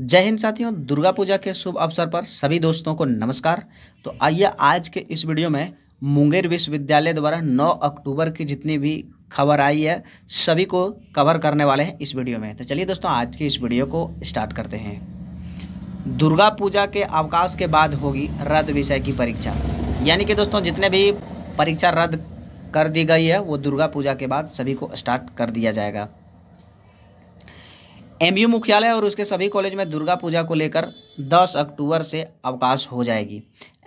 जय हिंद साथियों दुर्गा पूजा के शुभ अवसर पर सभी दोस्तों को नमस्कार तो आइए आज के इस वीडियो में मुंगेर विश्वविद्यालय द्वारा 9 अक्टूबर की जितनी भी खबर आई है सभी को कवर करने वाले हैं इस वीडियो में तो चलिए दोस्तों आज की इस वीडियो को स्टार्ट करते हैं दुर्गा पूजा के अवकाश के बाद होगी रद्द विषय की परीक्षा यानी कि दोस्तों जितने भी परीक्षा रद्द कर दी गई है वो दुर्गा पूजा के बाद सभी को स्टार्ट कर दिया जाएगा एमयू मुख्यालय और उसके सभी कॉलेज में दुर्गा पूजा को लेकर 10 अक्टूबर से अवकाश हो जाएगी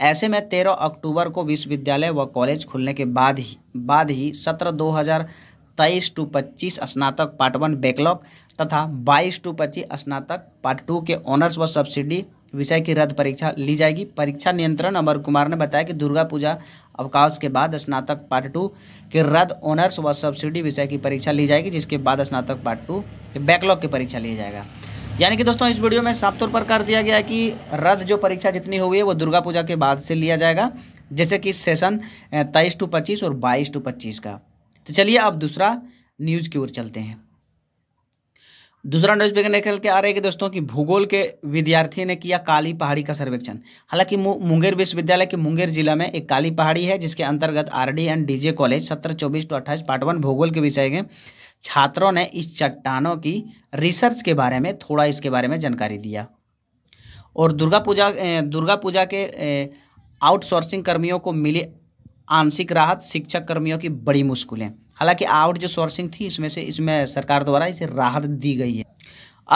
ऐसे में 13 अक्टूबर को विश्वविद्यालय व कॉलेज खुलने के बाद ही बाद ही सत्र 2023 टू पच्चीस स्नातक पार्ट वन बैकलॉग तथा 22 टू पच्चीस स्नातक पार्ट टू के ऑनर्स व सब्सिडी विषय की रद्द परीक्षा ली जाएगी परीक्षा नियंत्रण अमर कुमार ने बताया कि दुर्गा पूजा अवकाश के बाद स्नातक पार्ट टू के रद्द ऑनर्स व सब्सिडी विषय की परीक्षा ली जाएगी जिसके बाद स्नातक पार्ट टू के बैकलॉग की परीक्षा लिया जाएगा यानी कि दोस्तों इस वीडियो में साफ तौर पर कर दिया गया है कि रद्द जो परीक्षा जितनी हुई है वो दुर्गा पूजा के बाद से लिया जाएगा जैसे कि सेशन तेईस टू पच्चीस और बाईस टू पच्चीस का तो चलिए अब दूसरा न्यूज़ की ओर चलते हैं दूसरा न्यूज पेपर निकल के आ रहे हैं कि दोस्तों कि भूगोल के विद्यार्थी ने किया काली पहाड़ी का सर्वेक्षण हालांकि मुंगेर विश्वविद्यालय के मुंगेर जिला में एक काली पहाड़ी है जिसके अंतर्गत आरडी एंड डीजे कॉलेज सत्रह चौबीस टू अट्ठाईस पार्ट वन भूगोल के विषय के छात्रों ने इस चट्टानों की रिसर्च के बारे में थोड़ा इसके बारे में जानकारी दिया और दुर्गा पूजा दुर्गा पूजा के आउटसोर्सिंग कर्मियों को मिली आंशिक राहत शिक्षक कर्मियों की बड़ी मुश्किलें हालांकि आउट जो सोर्सिंग थी इसमें से इसमें सरकार द्वारा इसे राहत दी गई है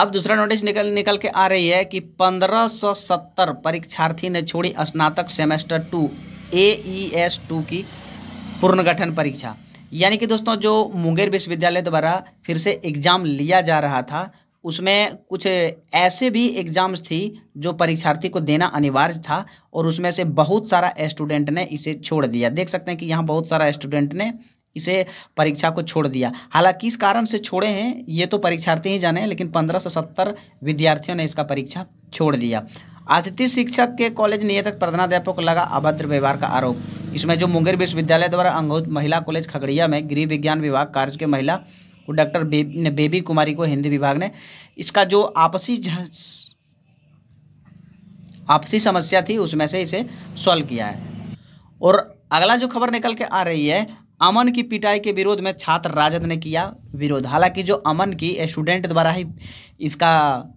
अब दूसरा नोटिस निकल निकल के आ रही है कि 1570 परीक्षार्थी ने छोड़ी स्नातक semester two A E S two की पुनर्गठन परीक्षा यानी कि दोस्तों जो मुंगेर विश्वविद्यालय द्वारा फिर से एग्ज़ाम लिया जा रहा था उसमें कुछ ऐसे भी एग्ज़ाम्स थी जो परीक्षार्थी को देना अनिवार्य था और उसमें से बहुत सारा स्टूडेंट ने इसे छोड़ दिया देख सकते हैं कि यहाँ बहुत सारा स्टूडेंट ने इसे परीक्षा को छोड़ दिया हालांकि इस कारण से छोड़े हैं ये तो परीक्षार्थी ही जाने लेकिन पंद्रह से सत्तर विद्यार्थियों ने इसका परीक्षा छोड़ दिया अतिथि शिक्षक के कॉलेज नियतक प्रधानाध्यापक को लगा अभद्र व्यवहार का आरोप इसमें जो मुंगेर विश्वविद्यालय द्वारा अंगोद महिला कॉलेज खगड़िया में गृह विज्ञान विभाग कार्य के महिला डॉक्टर बेबी बेबी कुमारी को हिंदी विभाग ने इसका जो आपसी आपसी समस्या थी उसमें से इसे सॉल्व किया है और अगला जो खबर निकल के आ रही है अमन की पिटाई के विरोध में छात्र राजद ने किया विरोध हालांकि जो अमन की स्टूडेंट द्वारा ही इसका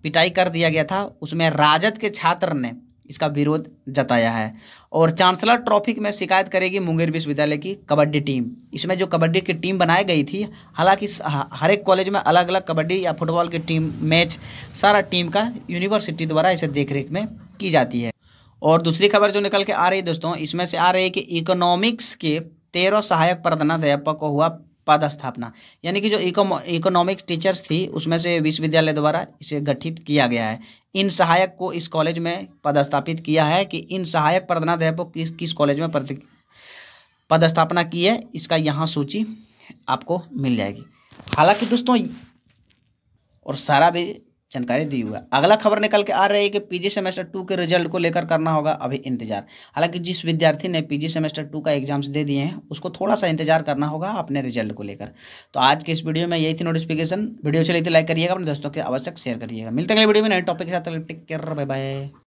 पिटाई कर दिया गया था उसमें राजद के छात्र ने इसका विरोध जताया है और चांसलर ट्रॉफी में शिकायत करेगी मुंगेर विश्वविद्यालय की कबड्डी टीम इसमें जो कबड्डी की टीम बनाई गई थी हालांकि हर एक कॉलेज में अलग अलग कबड्डी या फुटबॉल की टीम मैच सारा टीम का यूनिवर्सिटी द्वारा इसे देखरेख में की जाती है और दूसरी खबर जो निकल के आ रही है दोस्तों इसमें से आ रही है कि इकोनॉमिक्स के तेरह सहायक प्रधानाध्यापक को हुआ पद स्थापना यानी कि जो इकोनॉमिक टीचर्स थी उसमें से विश्वविद्यालय द्वारा इसे गठित किया गया है इन सहायक को इस कॉलेज में पदस्थापित किया है कि इन सहायक प्रधानाध्यापक किस किस कॉलेज में पदस्थापना की है इसका यहाँ सूची आपको मिल जाएगी हालांकि दोस्तों और सारा भी जानकारी दी हुई है अगला खबर निकल के आ रही है कि पीजी सेमेस्टर टू के रिजल्ट को लेकर करना होगा अभी इंतजार हालांकि जिस विद्यार्थी ने पीजी सेमेस्टर टू का एग्जाम्स दे दिए हैं उसको थोड़ा सा इंतजार करना होगा अपने रिजल्ट को लेकर तो आज के इस वीडियो में यही थी नोटिफिकेशन वीडियो अच्छी लगी तो लाइक करिएगा अपने दोस्तों के आवश्यक शेयर करिएगा मिलते अगले वीडियो में नए टॉपिक के साथ केयर बाय बाय